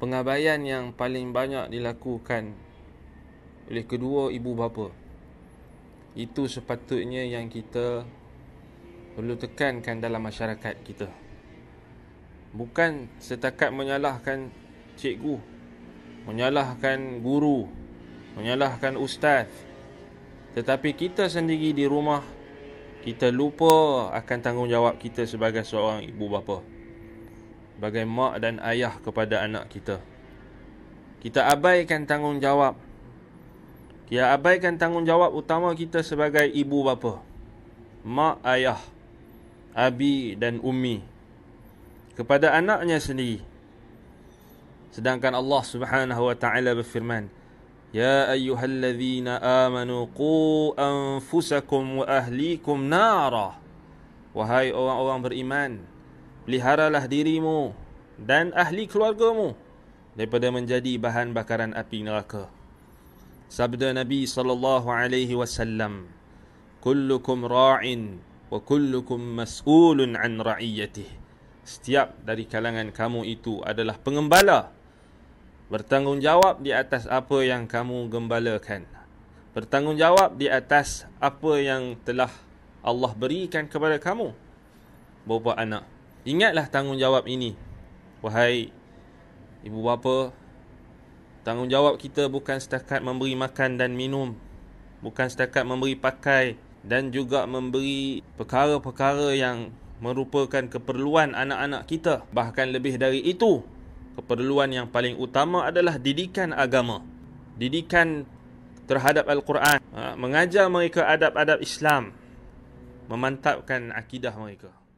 pengabaian yang paling banyak dilakukan oleh kedua ibu bapa. Itu sepatutnya yang kita perlu tekankan dalam masyarakat kita. Bukan setakat menyalahkan cikgu, menyalahkan guru, menyalahkan ustaz. Tetapi kita sendiri di rumah kita lupa akan tanggungjawab kita sebagai seorang ibu bapa. Sebagai mak dan ayah kepada anak kita. Kita abaikan tanggungjawab. Kita abaikan tanggungjawab utama kita sebagai ibu bapa. Mak ayah. Abi dan ummi. Kepada anaknya sendiri. Sedangkan Allah subhanahu wa ta'ala berfirman. Ya ayyuhallazina amanu qu anfusakum wa ahlikum nara. Wahai orang-orang beriman peliharalah dirimu dan ahli keluargamu daripada menjadi bahan bakaran api neraka. Sabda Nabi sallallahu alaihi wasallam, "Kullukum ra'in wa kullukum mas'ulun an ra'iyatihi." Setiap dari kalangan kamu itu adalah pengembala bertanggungjawab di atas apa yang kamu gembalakan. Bertanggungjawab di atas apa yang telah Allah berikan kepada kamu. Bapa anak, Ingatlah tanggungjawab ini Wahai ibu bapa Tanggungjawab kita bukan setakat memberi makan dan minum Bukan setakat memberi pakai Dan juga memberi perkara-perkara yang merupakan keperluan anak-anak kita Bahkan lebih dari itu Keperluan yang paling utama adalah didikan agama Didikan terhadap Al-Quran ha, Mengajar mereka adab-adab Islam Memantapkan akidah mereka